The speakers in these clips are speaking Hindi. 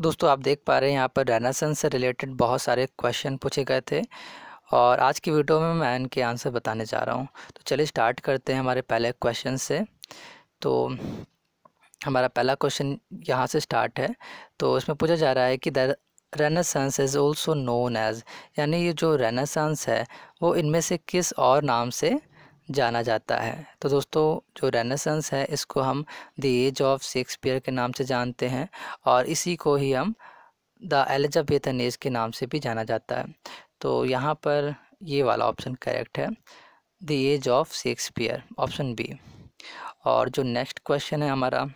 दोस्तों आप देख पा रहे हैं यहाँ पर रेनासन से रिलेटेड बहुत सारे क्वेश्चन पूछे गए थे और आज की वीडियो में मैं इनके आंसर बताने जा रहा हूँ तो चलिए स्टार्ट करते हैं हमारे पहले क्वेश्चन से तो हमारा पहला क्वेश्चन यहाँ से स्टार्ट है तो इसमें पूछा जा रहा है कि the Renaissance is also known as यानी ये जो रेनासांस है वो इनमें से किस और नाम से जाना जाता है तो दोस्तों जो रेनेसेंस है इसको हम द एज ऑफ शेक्सपियर के नाम से जानते हैं और इसी को ही हम द एलिजाबेथन एज के नाम से भी जाना जाता है तो यहाँ पर ये वाला ऑप्शन करेक्ट है the age of Shakespeare option B और जो नेक्स्ट क्वेश्चन है हमारा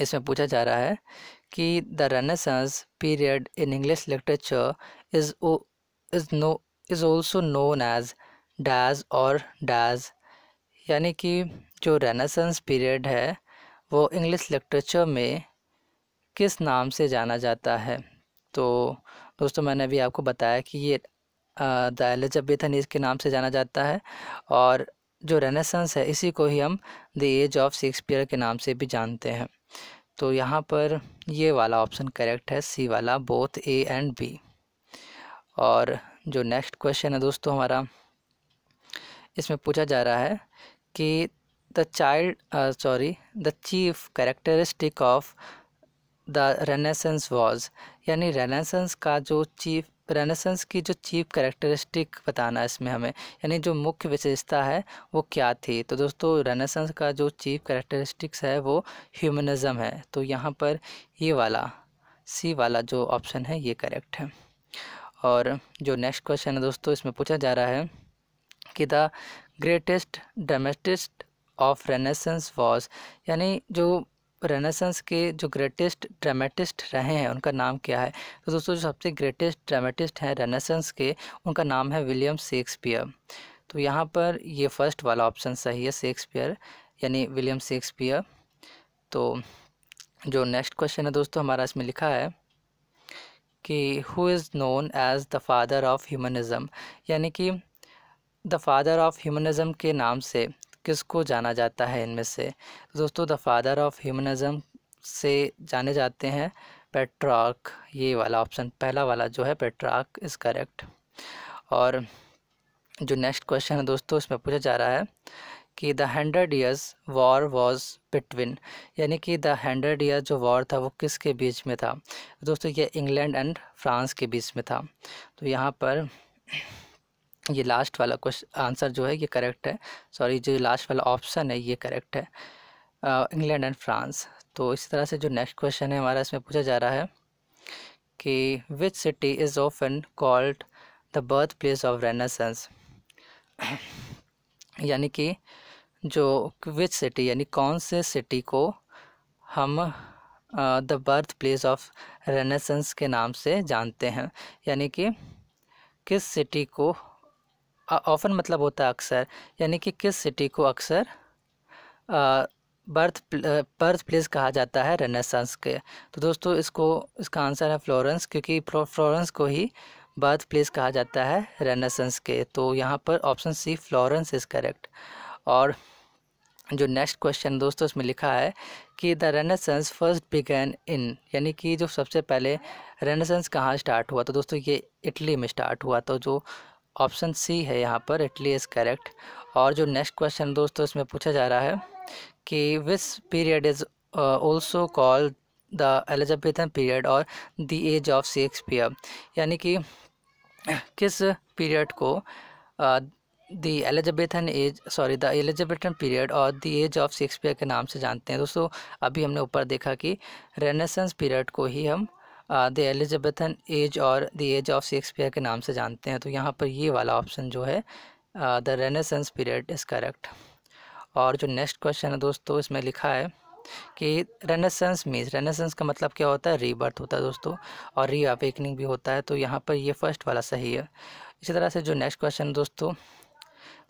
इसमें पूछा जा रहा है कि the Renaissance period in English literature is is no is also known as डाज और डाज यानी कि जो रेनासंस पीरियड है वो इंग्लिश लिटरेचर में किस नाम से जाना जाता है तो दोस्तों मैंने अभी आपको बताया कि ये द एलिजाबेथन एज के नाम से जाना जाता है और जो रेनेसेंस है इसी को ही हम द एज ऑफ शेक्सपियर के नाम से भी जानते हैं तो यहाँ पर ये वाला ऑप्शन करेक्ट है सी वाला बोथ ए एंड बी और जो नेक्स्ट क्वेश्चन है दोस्तों हमारा इसमें पूछा जा रहा है कि the child sorry the chief characteristic of the Renaissance was यानी रेनेसेंस का जो चीफ रेनेसेंस की जो चीफ कैरेक्टरिस्टिक बताना है इसमें हमें यानी जो मुख्य विशेषता है वो क्या थी तो दोस्तों रेनेसेंस का जो चीफ कैरेक्टरिस्टिक्स है वो ह्यूमनिज़म है तो यहाँ पर ये वाला सी वाला जो ऑप्शन है ये करेक्ट है और जो नेक्स्ट क्वेश्चन है दोस्तों इसमें पूछा जा रहा है कि the greatest dramatist of Renaissance was यानी जो रेनेसेंस के जो ग्रेटेस्ट ड्रामेटिस्ट रहे हैं उनका नाम क्या है तो दोस्तों जो सबसे ग्रेटेस्ट ड्रामेटिस्ट हैं रेनेसेंस के उनका नाम है विलियम शेक्सपियर तो यहाँ पर ये फर्स्ट वाला ऑप्शन सही है शेक्सपियर यानी विलियम शेक्सपियर तो जो नेक्स्ट क्वेश्चन है दोस्तों हमारा इसमें लिखा है कि who is known as the father of humanism यानी कि द फादर ऑफ ह्यूमनिज़म के नाम से किसको जाना जाता है इनमें से दोस्तों द फादर ऑफ ह्यूमनिज़म से जाने जाते हैं पेट्रॉक ये वाला ऑप्शन पहला वाला जो है पेट्राक इज़ करेक्ट और जो नेक्स्ट क्वेश्चन है दोस्तों इसमें पूछा जा रहा है कि the hundred years war was between यानी कि द हंड्रेड ईयर जो वॉर था वो किसके बीच में था दोस्तों ये इंग्लैंड एंड फ्रांस के बीच में था तो यहाँ पर ये लास्ट वाला क्वेश्चन आंसर जो है ये करेक्ट है सॉरी जो लास्ट वाला ऑप्शन है ये करेक्ट है इंग्लैंड एंड फ्रांस तो इसी तरह से जो नेक्स्ट क्वेश्चन है हमारा इसमें पूछा जा रहा है कि which city is often called the birth place of Renaissance यानी कि जो विच सिटी यानी कौन से सिटी को हम the birth place of Renaissance के नाम से जानते हैं यानी कि किस सिटी को ऑफन मतलब होता है अक्सर यानी कि किस सिटी को अक्सर बर्थ बर्थ प्लेस कहा जाता है रेनेसांस के तो दोस्तों इसको इसका आंसर है फ्लोरेंस क्योंकि फ्लोरेंस को ही बर्थ प्लेस कहा जाता है रेनेसेंस के तो यहाँ पर option C Florence is correct और जो नेक्स्ट क्वेश्चन दोस्तों इसमें लिखा है कि the Renaissance first began in यानी कि जो सबसे पहले रेनेसेंस कहाँ स्टार्ट हुआ तो दोस्तों ये इटली में स्टार्ट हुआ तो जो ऑप्शन सी है यहाँ पर इटली इज़ करेक्ट और जो नेक्स्ट क्वेश्चन दोस्तों इसमें पूछा जा रहा है कि this period is also called the Elizabethan period और द एज ऑफ शेक्सपियर यानी कि किस पीरियड को the Elizabethan age sorry the Elizabethan period और द एज ऑफ शेक्सपियर के नाम से जानते हैं दोस्तों अभी हमने ऊपर देखा कि रेनेसेंस पीरियड को ही हम द एलिजाबेथन एज और द एज ऑफ शेक्सपियर के नाम से जानते हैं तो यहाँ पर ये वाला ऑप्शन जो है the Renaissance period is correct और जो नेक्स्ट क्वेश्चन है दोस्तों इसमें लिखा है कि रेनेसेंस मीन्स रेनेसेंस का मतलब क्या होता है रीबर्थ होता है दोस्तों और री अवेकनिंग भी होता है तो यहाँ पर ये फर्स्ट वाला सही है इसी तरह से जो नेक्स्ट क्वेश्चन दोस्तों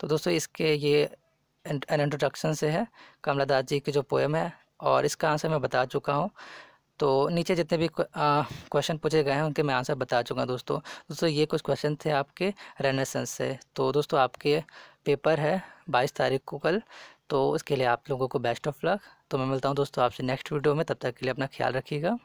तो दोस्तों इसके ये एन इंट्रोडक्शन से है कमला दास जी की जो पोएम है और इसका आंसर मैं बता चुका हूँ तो नीचे जितने भी क्वेश्चन पूछे गए हैं उनके मैं आंसर बता चुका दोस्तों दोस्तों ये कुछ क्वेश्चन थे आपके रेनेसेंस से तो दोस्तों आपके पेपर है बाईस तारीख को कल तो उसके लिए आप लोगों को बेस्ट ऑफ लक तो मैं मिलता हूँ दोस्तों आपसे नेक्स्ट वीडियो में तब तक के लिए अपना ख्याल रखिएगा